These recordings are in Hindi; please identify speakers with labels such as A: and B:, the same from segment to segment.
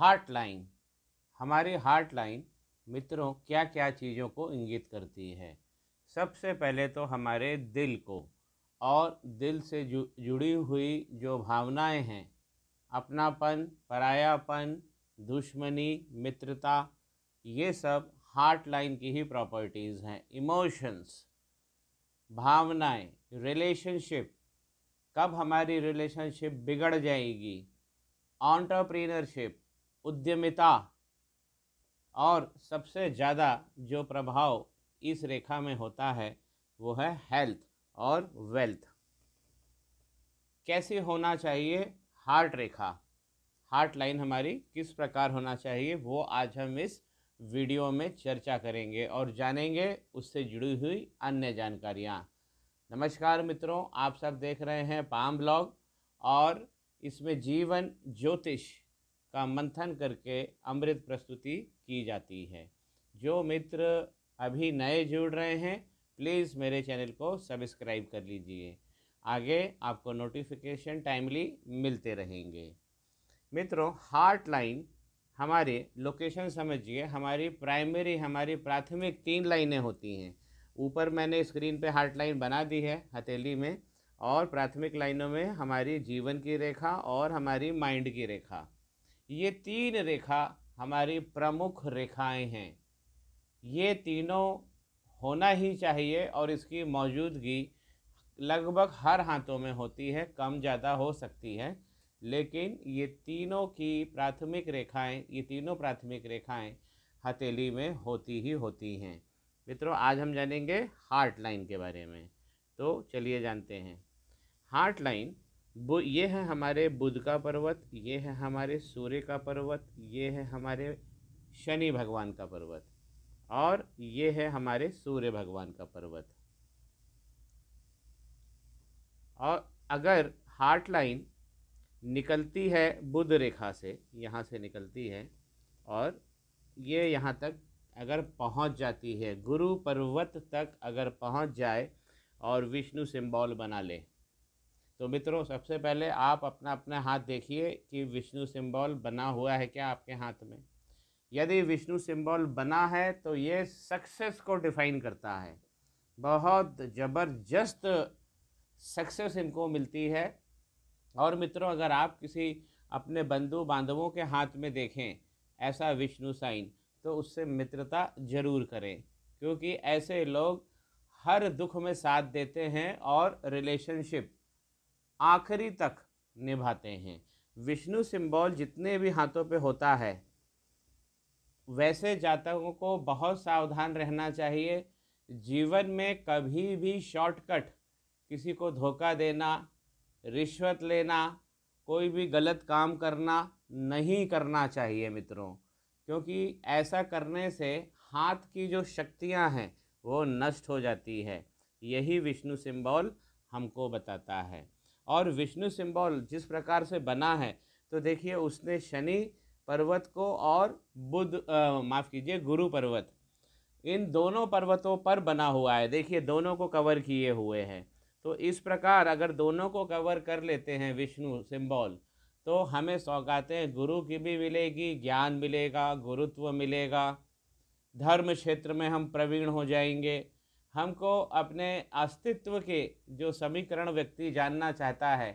A: हार्ट लाइन हमारी हार्ट लाइन मित्रों क्या क्या चीज़ों को इंगित करती है सबसे पहले तो हमारे दिल को और दिल से जु, जुड़ी हुई जो भावनाएं हैं अपनापन परायापन दुश्मनी मित्रता ये सब हार्ट लाइन की ही प्रॉपर्टीज़ हैं इमोशंस भावनाएं रिलेशनशिप कब हमारी रिलेशनशिप बिगड़ जाएगी ऑन्टरप्रीनरशिप उद्यमिता और सबसे ज़्यादा जो प्रभाव इस रेखा में होता है वो है हेल्थ और वेल्थ कैसे होना चाहिए हार्ट रेखा हार्ट लाइन हमारी किस प्रकार होना चाहिए वो आज हम इस वीडियो में चर्चा करेंगे और जानेंगे उससे जुड़ी हुई अन्य जानकारियाँ नमस्कार मित्रों आप सब देख रहे हैं पाम ब्लॉग और इसमें जीवन ज्योतिष का मंथन करके अमृत प्रस्तुति की जाती है जो मित्र अभी नए जुड़ रहे हैं प्लीज़ मेरे चैनल को सब्सक्राइब कर लीजिए आगे आपको नोटिफिकेशन टाइमली मिलते रहेंगे मित्रों हार्ट लाइन हमारे लोकेशन समझिए हमारी प्राइमरी हमारी प्राथमिक तीन लाइनें होती हैं ऊपर मैंने स्क्रीन पे हार्ट लाइन बना दी है हथेली में और प्राथमिक लाइनों में हमारी जीवन की रेखा और हमारी माइंड की रेखा ये तीन रेखा हमारी प्रमुख रेखाएं हैं ये तीनों होना ही चाहिए और इसकी मौजूदगी लगभग हर हाथों में होती है कम ज़्यादा हो सकती है लेकिन ये तीनों की प्राथमिक रेखाएं ये तीनों प्राथमिक रेखाएं हथेली में होती ही होती हैं मित्रों आज हम जानेंगे हार्ट लाइन के बारे में तो चलिए जानते हैं हार्ट लाइन वो ये है हमारे बुध का पर्वत ये है हमारे सूर्य का पर्वत ये है हमारे शनि भगवान का पर्वत और ये है हमारे सूर्य भगवान का पर्वत और अगर हार्ट लाइन निकलती है बुध रेखा से यहाँ से निकलती है और ये यहाँ तक अगर पहुँच जाती है गुरु पर्वत तक अगर पहुँच जाए और विष्णु सिंबल बना ले तो मित्रों सबसे पहले आप अपना अपना हाथ देखिए कि विष्णु सिंबल बना हुआ है क्या आपके हाथ में यदि विष्णु सिंबल बना है तो ये सक्सेस को डिफाइन करता है बहुत ज़बरदस्त सक्सेस इनको मिलती है और मित्रों अगर आप किसी अपने बंधु बांधवों के हाथ में देखें ऐसा विष्णु साइन तो उससे मित्रता ज़रूर करें क्योंकि ऐसे लोग हर दुख में साथ देते हैं और रिलेशनशिप आखिरी तक निभाते हैं विष्णु सिंबल जितने भी हाथों पे होता है वैसे जातकों को बहुत सावधान रहना चाहिए जीवन में कभी भी शॉर्टकट किसी को धोखा देना रिश्वत लेना कोई भी गलत काम करना नहीं करना चाहिए मित्रों क्योंकि ऐसा करने से हाथ की जो शक्तियां हैं वो नष्ट हो जाती है यही विष्णु सिंबल हमको बताता है और विष्णु सिंबल जिस प्रकार से बना है तो देखिए उसने शनि पर्वत को और बुध माफ़ कीजिए गुरु पर्वत इन दोनों पर्वतों पर बना हुआ है देखिए दोनों को कवर किए हुए हैं तो इस प्रकार अगर दोनों को कवर कर लेते हैं विष्णु सिंबल तो हमें सौगाते हैं गुरु की भी मिलेगी ज्ञान मिलेगा गुरुत्व मिलेगा धर्म क्षेत्र में हम प्रवीण हो जाएंगे हमको अपने अस्तित्व के जो समीकरण व्यक्ति जानना चाहता है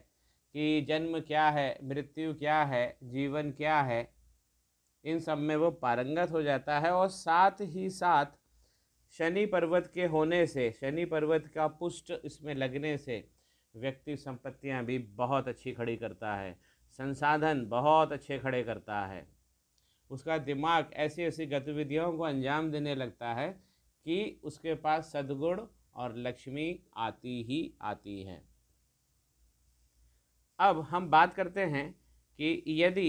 A: कि जन्म क्या है मृत्यु क्या है जीवन क्या है इन सब में वो पारंगत हो जाता है और साथ ही साथ शनि पर्वत के होने से शनि पर्वत का पुष्ट इसमें लगने से व्यक्ति संपत्तियां भी बहुत अच्छी खड़ी करता है संसाधन बहुत अच्छे खड़े करता है उसका दिमाग ऐसी ऐसी गतिविधियों को अंजाम देने लगता है कि उसके पास सदगुण और लक्ष्मी आती ही आती है अब हम बात करते हैं कि यदि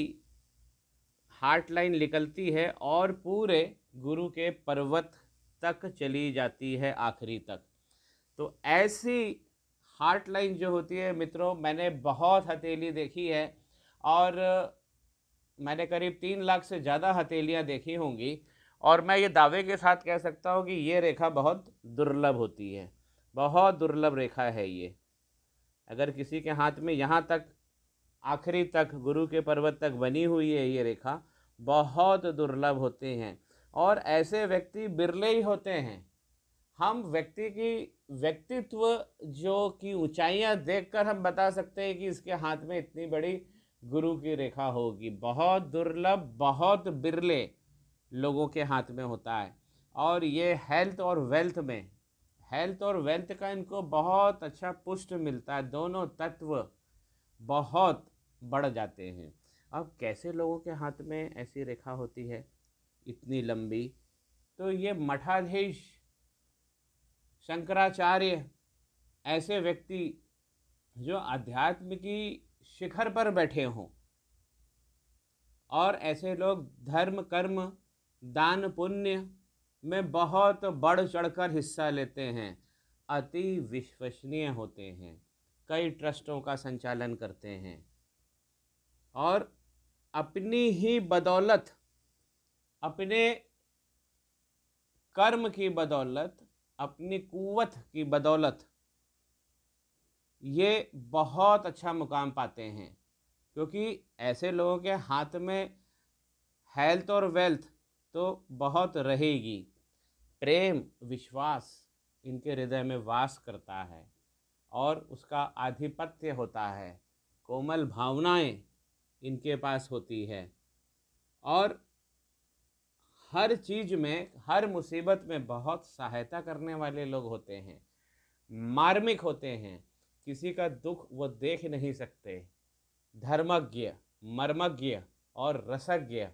A: हार्ट लाइन निकलती है और पूरे गुरु के पर्वत तक चली जाती है आखिरी तक तो ऐसी हार्ट लाइन जो होती है मित्रों मैंने बहुत हथेली देखी है और मैंने करीब तीन लाख से ज़्यादा हथेलियाँ देखी होंगी और मैं ये दावे के साथ कह सकता हूँ कि ये रेखा बहुत दुर्लभ होती है बहुत दुर्लभ रेखा है ये अगर किसी के हाथ में यहाँ तक आखिरी तक गुरु के पर्वत तक बनी हुई है ये रेखा बहुत दुर्लभ होते हैं और ऐसे व्यक्ति बिरले ही होते हैं हम व्यक्ति की व्यक्तित्व जो कि ऊंचाइयां देखकर हम बता सकते हैं कि इसके हाथ में इतनी बड़ी गुरु की रेखा होगी बहुत दुर्लभ बहुत बिरले लोगों के हाथ में होता है और ये हेल्थ और वेल्थ में हेल्थ और वेल्थ का इनको बहुत अच्छा पुष्ट मिलता है दोनों तत्व बहुत बढ़ जाते हैं अब कैसे लोगों के हाथ में ऐसी रेखा होती है इतनी लंबी तो ये मठाधीश शंकराचार्य ऐसे व्यक्ति जो अध्यात्म की शिखर पर बैठे हों और ऐसे लोग धर्म कर्म दान पुण्य में बहुत बढ़ चढ़कर हिस्सा लेते हैं अति विश्वसनीय होते हैं कई ट्रस्टों का संचालन करते हैं और अपनी ही बदौलत अपने कर्म की बदौलत अपनी कुवत की बदौलत ये बहुत अच्छा मुकाम पाते हैं क्योंकि ऐसे लोगों के हाथ में हेल्थ और वेल्थ तो बहुत रहेगी प्रेम विश्वास इनके हृदय में वास करता है और उसका आधिपत्य होता है कोमल भावनाएं इनके पास होती है और हर चीज़ में हर मुसीबत में बहुत सहायता करने वाले लोग होते हैं मार्मिक होते हैं किसी का दुख वो देख नहीं सकते धर्मज्ञ मर्मज्ञ और रसज्ञ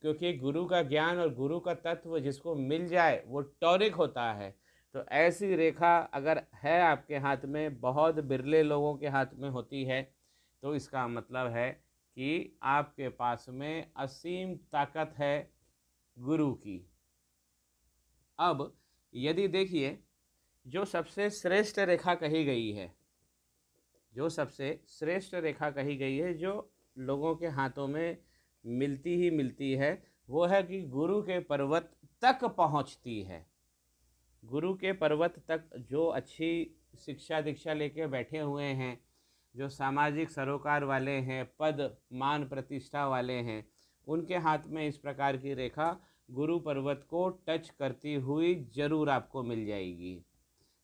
A: क्योंकि गुरु का ज्ञान और गुरु का तत्व जिसको मिल जाए वो टॉरिक होता है तो ऐसी रेखा अगर है आपके हाथ में बहुत बिरले लोगों के हाथ में होती है तो इसका मतलब है कि आपके पास में असीम ताकत है गुरु की अब यदि देखिए जो सबसे श्रेष्ठ रेखा कही गई है जो सबसे श्रेष्ठ रेखा कही गई है जो लोगों के हाथों में मिलती ही मिलती है वो है कि गुरु के पर्वत तक पहुंचती है गुरु के पर्वत तक जो अच्छी शिक्षा दीक्षा लेके बैठे हुए हैं जो सामाजिक सरोकार वाले हैं पद मान प्रतिष्ठा वाले हैं उनके हाथ में इस प्रकार की रेखा गुरु पर्वत को टच करती हुई ज़रूर आपको मिल जाएगी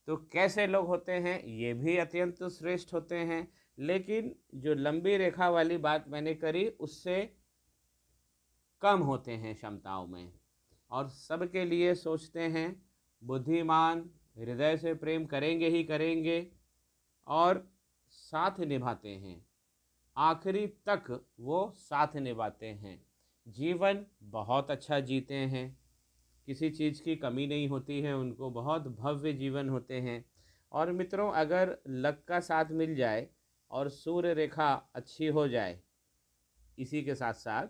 A: तो कैसे लोग होते हैं ये भी अत्यंत श्रेष्ठ होते हैं लेकिन जो लंबी रेखा वाली बात मैंने करी उससे कम होते हैं क्षमताओं में और सबके लिए सोचते हैं बुद्धिमान हृदय से प्रेम करेंगे ही करेंगे और साथ निभाते हैं आखिरी तक वो साथ निभाते हैं जीवन बहुत अच्छा जीते हैं किसी चीज़ की कमी नहीं होती है उनको बहुत भव्य जीवन होते हैं और मित्रों अगर लक का साथ मिल जाए और सूर्य रेखा अच्छी हो जाए इसी के साथ साथ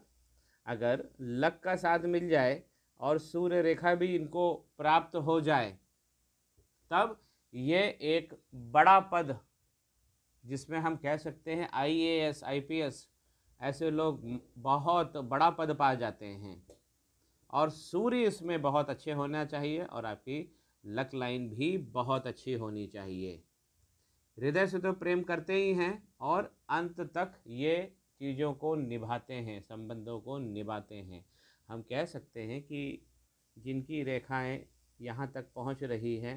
A: अगर लक का साथ मिल जाए और सूर्य रेखा भी इनको प्राप्त हो जाए तब ये एक बड़ा पद जिसमें हम कह सकते हैं आईएएस आईपीएस ऐसे लोग बहुत बड़ा पद पा जाते हैं और सूर्य इसमें बहुत अच्छे होना चाहिए और आपकी लक लाइन भी बहुत अच्छी होनी चाहिए हृदय से तो प्रेम करते ही हैं और अंत तक ये चीज़ों को निभाते हैं संबंधों को निभाते हैं हम कह सकते हैं कि जिनकी रेखाएं यहाँ तक पहुँच रही हैं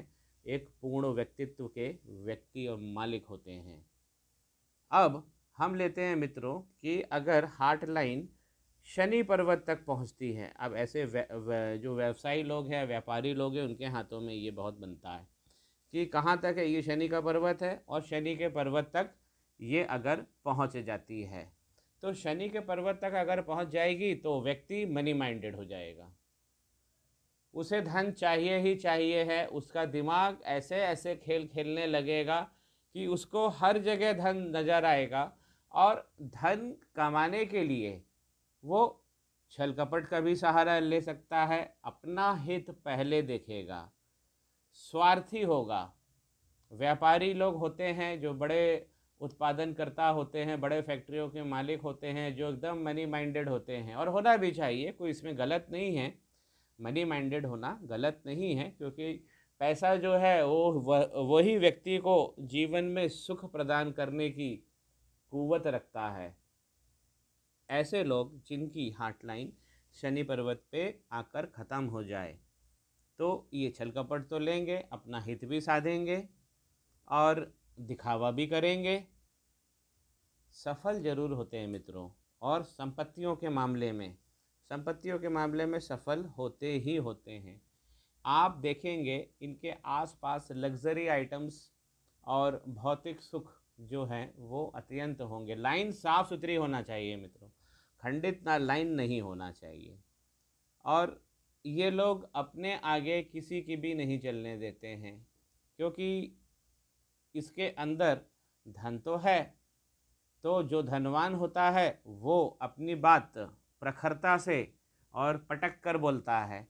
A: एक पूर्ण व्यक्तित्व के व्यक्ति और मालिक होते हैं अब हम लेते हैं मित्रों कि अगर हार्ट लाइन शनि पर्वत तक पहुंचती है अब ऐसे वे, वे, जो व्यवसायी लोग हैं व्यापारी लोग हैं उनके हाथों में ये बहुत बनता है कि कहाँ तक है ये शनि का पर्वत है और शनि के पर्वत तक ये अगर पहुँच जाती है तो शनि के पर्वत तक अगर पहुंच जाएगी तो व्यक्ति मनी माइंडेड हो जाएगा उसे धन चाहिए ही चाहिए है उसका दिमाग ऐसे ऐसे खेल खेलने लगेगा कि उसको हर जगह धन नज़र आएगा और धन कमाने के लिए वो छल कपट का भी सहारा ले सकता है अपना हित पहले देखेगा स्वार्थी होगा व्यापारी लोग होते हैं जो बड़े उत्पादन करता होते हैं बड़े फैक्ट्रियों के मालिक होते हैं जो एकदम मनी माइंडेड होते हैं और होना भी चाहिए कोई इसमें गलत नहीं है मनी माइंडेड होना गलत नहीं है क्योंकि पैसा जो है वो वही व्यक्ति को जीवन में सुख प्रदान करने की कुवत रखता है ऐसे लोग जिनकी हार्टलाइन शनि पर्वत पे आकर ख़त्म हो जाए तो ये छल कपट तो लेंगे अपना हित भी साधेंगे और दिखावा भी करेंगे सफल ज़रूर होते हैं मित्रों और संपत्तियों के मामले में संपत्तियों के मामले में सफल होते ही होते हैं आप देखेंगे इनके आसपास लग्जरी आइटम्स और भौतिक सुख जो है वो अत्यंत होंगे लाइन साफ सुथरी होना चाहिए मित्रों खंडित ना लाइन नहीं होना चाहिए और ये लोग अपने आगे किसी की भी नहीं चलने देते हैं क्योंकि इसके अंदर धन तो है तो जो धनवान होता है वो अपनी बात प्रखरता से और पटक कर बोलता है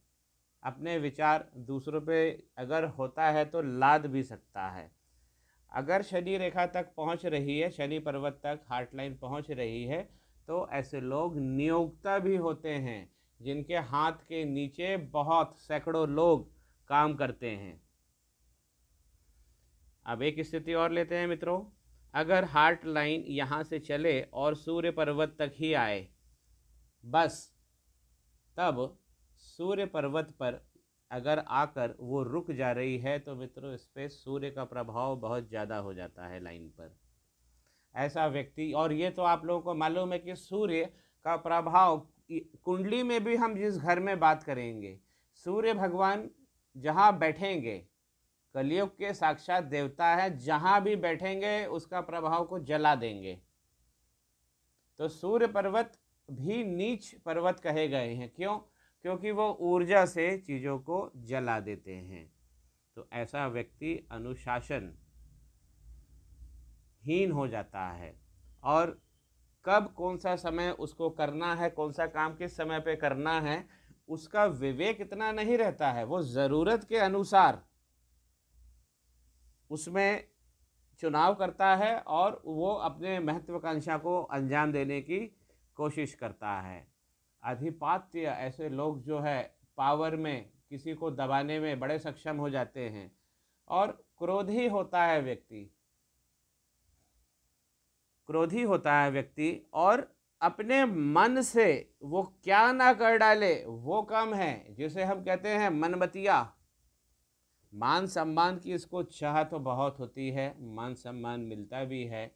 A: अपने विचार दूसरों पे अगर होता है तो लाद भी सकता है अगर शनि रेखा तक पहुंच रही है शनि पर्वत तक हार्ट लाइन पहुँच रही है तो ऐसे लोग नियोक्ता भी होते हैं जिनके हाथ के नीचे बहुत सैकड़ों लोग काम करते हैं अब एक स्थिति और लेते हैं मित्रों अगर हार्ट लाइन यहाँ से चले और सूर्य पर्वत तक ही आए बस तब सूर्य पर्वत पर अगर आकर वो रुक जा रही है तो मित्रों इस पर सूर्य का प्रभाव बहुत ज़्यादा हो जाता है लाइन पर ऐसा व्यक्ति और ये तो आप लोगों को मालूम है कि सूर्य का प्रभाव कुंडली में भी हम जिस घर में बात करेंगे सूर्य भगवान जहाँ बैठेंगे कलयुग के साक्षात देवता है जहाँ भी बैठेंगे उसका प्रभाव को जला देंगे तो सूर्य पर्वत भी नीच पर्वत कहे गए हैं क्यों क्योंकि वो ऊर्जा से चीज़ों को जला देते हैं तो ऐसा व्यक्ति अनुशासन हीन हो जाता है और कब कौन सा समय उसको करना है कौन सा काम किस समय पे करना है उसका विवेक इतना नहीं रहता है वो ज़रूरत के अनुसार उसमें चुनाव करता है और वो अपने महत्वाकांक्षा को अंजाम देने की कोशिश करता है अधिपात्य ऐसे लोग जो है पावर में किसी को दबाने में बड़े सक्षम हो जाते हैं और क्रोधी होता है व्यक्ति क्रोधी होता है व्यक्ति और अपने मन से वो क्या ना कर डाले वो कम है जिसे हम कहते हैं मनमतिया मान सम्मान की इसको चाह तो बहुत होती है मान सम्मान मिलता भी है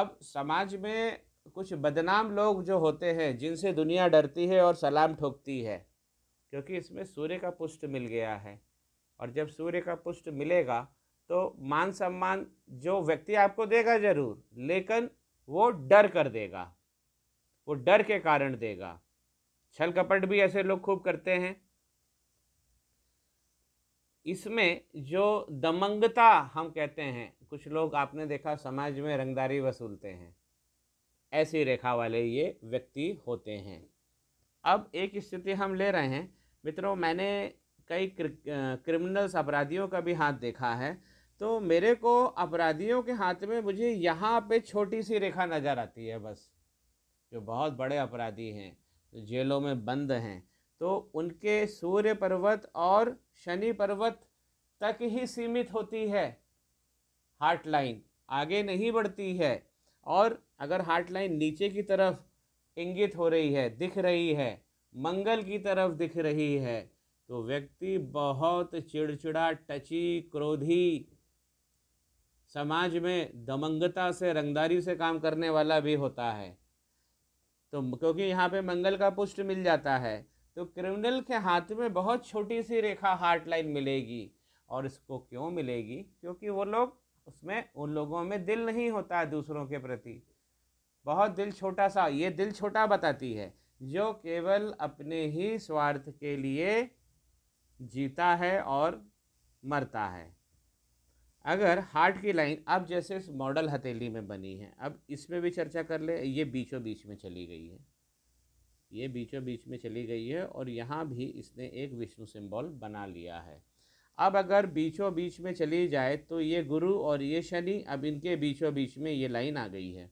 A: अब समाज में कुछ बदनाम लोग जो होते हैं जिनसे दुनिया डरती है और सलाम ठोकती है क्योंकि इसमें सूर्य का पुष्ट मिल गया है और जब सूर्य का पुष्ट मिलेगा तो मान सम्मान जो व्यक्ति आपको देगा ज़रूर लेकिन वो डर कर देगा वो डर के कारण देगा छल कपट भी ऐसे लोग खूब करते हैं इसमें जो दमंगता हम कहते हैं कुछ लोग आपने देखा समाज में रंगदारी वसूलते हैं ऐसी रेखा वाले ये व्यक्ति होते हैं अब एक स्थिति हम ले रहे हैं मित्रों मैंने कई क्रिमिनल्स अपराधियों का भी हाथ देखा है तो मेरे को अपराधियों के हाथ में मुझे यहाँ पे छोटी सी रेखा नज़र आती है बस जो बहुत बड़े अपराधी हैं जो जेलों में बंद हैं तो उनके सूर्य पर्वत और शनि पर्वत तक ही सीमित होती है हार्ट लाइन आगे नहीं बढ़ती है और अगर हार्ट लाइन नीचे की तरफ इंगित हो रही है दिख रही है मंगल की तरफ दिख रही है तो व्यक्ति बहुत चिड़चिड़ा टची क्रोधी समाज में दमंगता से रंगदारी से काम करने वाला भी होता है तो क्योंकि यहाँ पे मंगल का पुष्ट मिल जाता है तो क्रिमिनल के हाथ में बहुत छोटी सी रेखा हार्ट लाइन मिलेगी और इसको क्यों मिलेगी क्योंकि वो लोग उसमें उन लोगों में दिल नहीं होता है दूसरों के प्रति बहुत दिल छोटा सा ये दिल छोटा बताती है जो केवल अपने ही स्वार्थ के लिए जीता है और मरता है अगर हार्ट की लाइन अब जैसे इस मॉडल हथेली में बनी है अब इसमें भी चर्चा कर ले ये बीचों बीच में चली गई है ये बीचों बीच में चली गई है और यहाँ भी इसने एक विष्णु सिंबल बना लिया है अब अगर बीचों बीच में चली जाए तो ये गुरु और ये शनि अब इनके बीचों बीच में ये लाइन आ गई है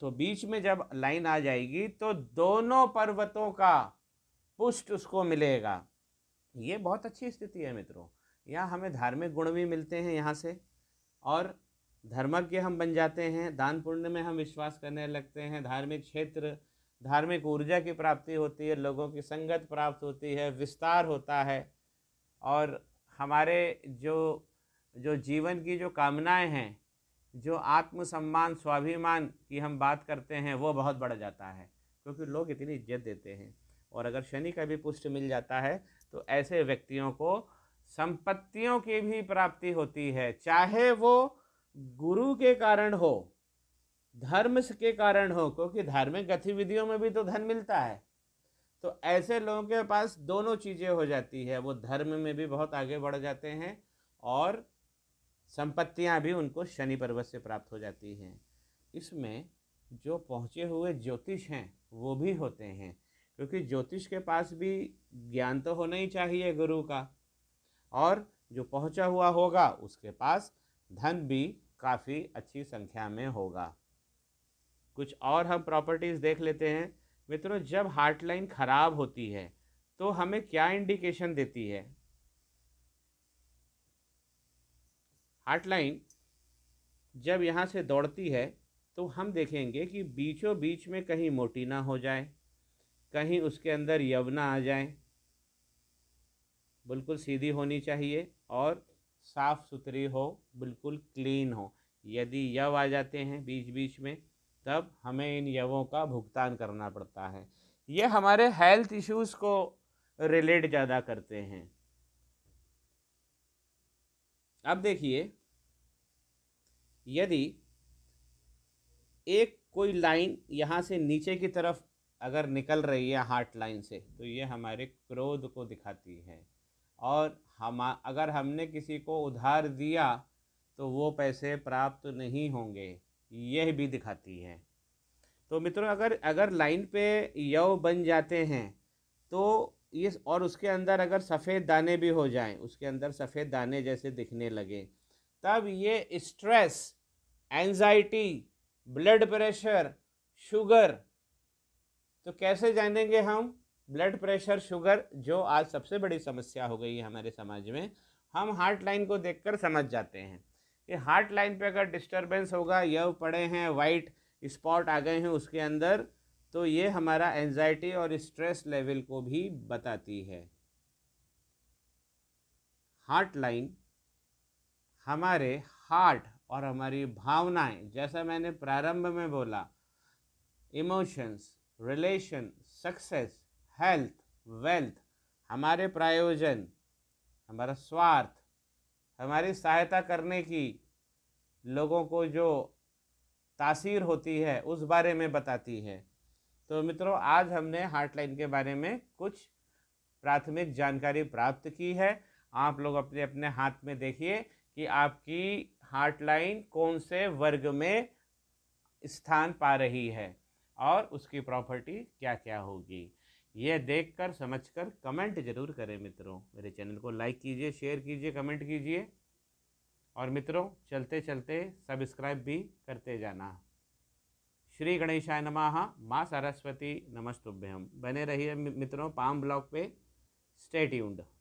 A: तो बीच में जब लाइन आ जाएगी तो दोनों पर्वतों का पुष्ट उसको मिलेगा ये बहुत अच्छी स्थिति है मित्रों यहाँ हमें धार्मिक गुण भी मिलते हैं यहाँ से और धर्मज्ञ हम बन जाते हैं दान पुण्य में हम विश्वास करने लगते हैं धार्मिक क्षेत्र धार्मिक ऊर्जा की प्राप्ति होती है लोगों की संगत प्राप्त होती है विस्तार होता है और हमारे जो जो जीवन की जो कामनाएं हैं जो आत्मसम्मान स्वाभिमान की हम बात करते हैं वो बहुत बढ़ जाता है क्योंकि लोग इतनी इज्जत देते हैं और अगर शनि का भी पुष्ट मिल जाता है तो ऐसे व्यक्तियों को संपत्तियों की भी प्राप्ति होती है चाहे वो गुरु के कारण हो धर्म के कारण हो क्योंकि धार्मिक गतिविधियों में भी तो धन मिलता है तो ऐसे लोगों के पास दोनों चीज़ें हो जाती है वो धर्म में भी बहुत आगे बढ़ जाते हैं और संपत्तियां भी उनको शनि पर्वत से प्राप्त हो जाती हैं इसमें जो पहुँचे हुए ज्योतिष हैं वो भी होते हैं क्योंकि ज्योतिष के पास भी ज्ञान तो होना ही चाहिए गुरु का और जो पहुंचा हुआ होगा उसके पास धन भी काफ़ी अच्छी संख्या में होगा कुछ और हम प्रॉपर्टीज़ देख लेते हैं मित्रों जब हार्ट लाइन ख़राब होती है तो हमें क्या इंडिकेशन देती है हार्ट लाइन जब यहाँ से दौड़ती है तो हम देखेंगे कि बीचों बीच में कहीं मोटी ना हो जाए कहीं उसके अंदर यवना आ जाए बिल्कुल सीधी होनी चाहिए और साफ़ सुथरी हो बिल्कुल क्लीन हो यदि यव आ जाते हैं बीच बीच में तब हमें इन यवों का भुगतान करना पड़ता है ये हमारे हेल्थ इश्यूज़ को रिलेट ज़्यादा करते हैं अब देखिए यदि एक कोई लाइन यहाँ से नीचे की तरफ अगर निकल रही है हार्ट लाइन से तो ये हमारे क्रोध को दिखाती है और हम अगर हमने किसी को उधार दिया तो वो पैसे प्राप्त नहीं होंगे यह भी दिखाती है तो मित्रों अगर अगर लाइन पे यव बन जाते हैं तो ये और उसके अंदर अगर सफ़ेद दाने भी हो जाएं उसके अंदर सफ़ेद दाने जैसे दिखने लगे तब ये stress anxiety blood pressure sugar तो कैसे जानेंगे हम ब्लड प्रेशर शुगर जो आज सबसे बड़ी समस्या हो गई है हमारे समाज में हम हार्ट लाइन को देखकर समझ जाते हैं ये हार्ट लाइन पे अगर डिस्टरबेंस होगा यव पड़े हैं वाइट स्पॉट आ गए हैं उसके अंदर तो ये हमारा एनजाइटी और स्ट्रेस लेवल को भी बताती है हार्ट लाइन हमारे हार्ट और हमारी भावनाएं जैसा मैंने प्रारंभ में बोला emotions relation success health wealth हमारे प्रायोजन हमारा स्वार्थ हमारी सहायता करने की लोगों को जो तासीर होती है उस बारे में बताती है तो मित्रों आज हमने हार्टलाइन के बारे में कुछ प्राथमिक जानकारी प्राप्त की है आप लोग अपने अपने हाथ में देखिए कि आपकी हार्टलाइन कौन से वर्ग में स्थान पा रही है और उसकी प्रॉपर्टी क्या क्या होगी ये देखकर समझकर कमेंट जरूर करें मित्रों मेरे चैनल को लाइक कीजिए शेयर कीजिए कमेंट कीजिए और मित्रों चलते चलते सब्सक्राइब भी करते जाना श्री गणेशाय नमः माँ सरस्वती नमस्तुभ्यम बने रहिए मित्रों पाम ब्लॉग पे स्टे ट्यून्ड